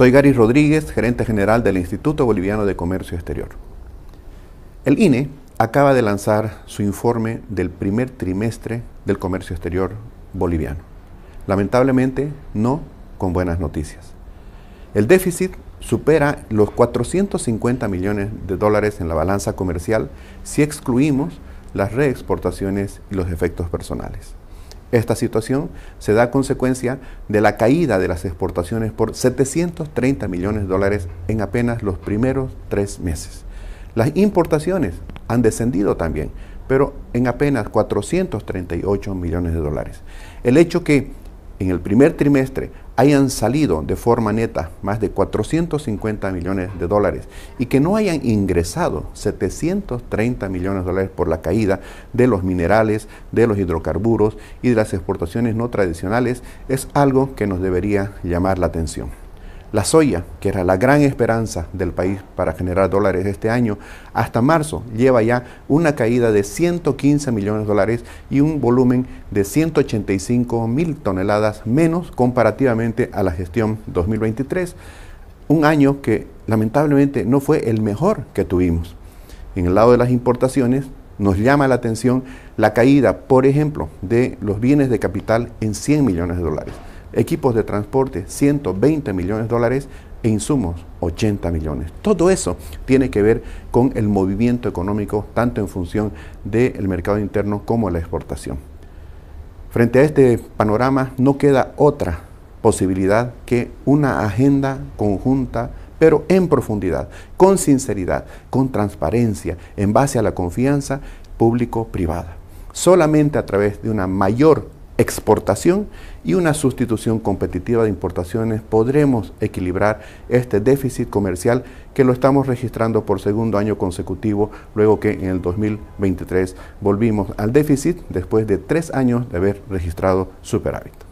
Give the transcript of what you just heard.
Soy Gary Rodríguez, gerente general del Instituto Boliviano de Comercio Exterior. El INE acaba de lanzar su informe del primer trimestre del comercio exterior boliviano. Lamentablemente, no con buenas noticias. El déficit supera los 450 millones de dólares en la balanza comercial si excluimos las reexportaciones y los efectos personales. Esta situación se da consecuencia de la caída de las exportaciones por 730 millones de dólares en apenas los primeros tres meses. Las importaciones han descendido también, pero en apenas 438 millones de dólares. El hecho que en el primer trimestre hayan salido de forma neta más de 450 millones de dólares y que no hayan ingresado 730 millones de dólares por la caída de los minerales, de los hidrocarburos y de las exportaciones no tradicionales, es algo que nos debería llamar la atención la soya, que era la gran esperanza del país para generar dólares este año, hasta marzo lleva ya una caída de 115 millones de dólares y un volumen de 185 mil toneladas menos comparativamente a la gestión 2023, un año que lamentablemente no fue el mejor que tuvimos. En el lado de las importaciones, nos llama la atención la caída, por ejemplo, de los bienes de capital en 100 millones de dólares equipos de transporte 120 millones de dólares e insumos 80 millones. Todo eso tiene que ver con el movimiento económico tanto en función del mercado interno como la exportación. Frente a este panorama no queda otra posibilidad que una agenda conjunta pero en profundidad, con sinceridad, con transparencia, en base a la confianza público-privada. Solamente a través de una mayor exportación y una sustitución competitiva de importaciones, podremos equilibrar este déficit comercial que lo estamos registrando por segundo año consecutivo, luego que en el 2023 volvimos al déficit después de tres años de haber registrado superávit.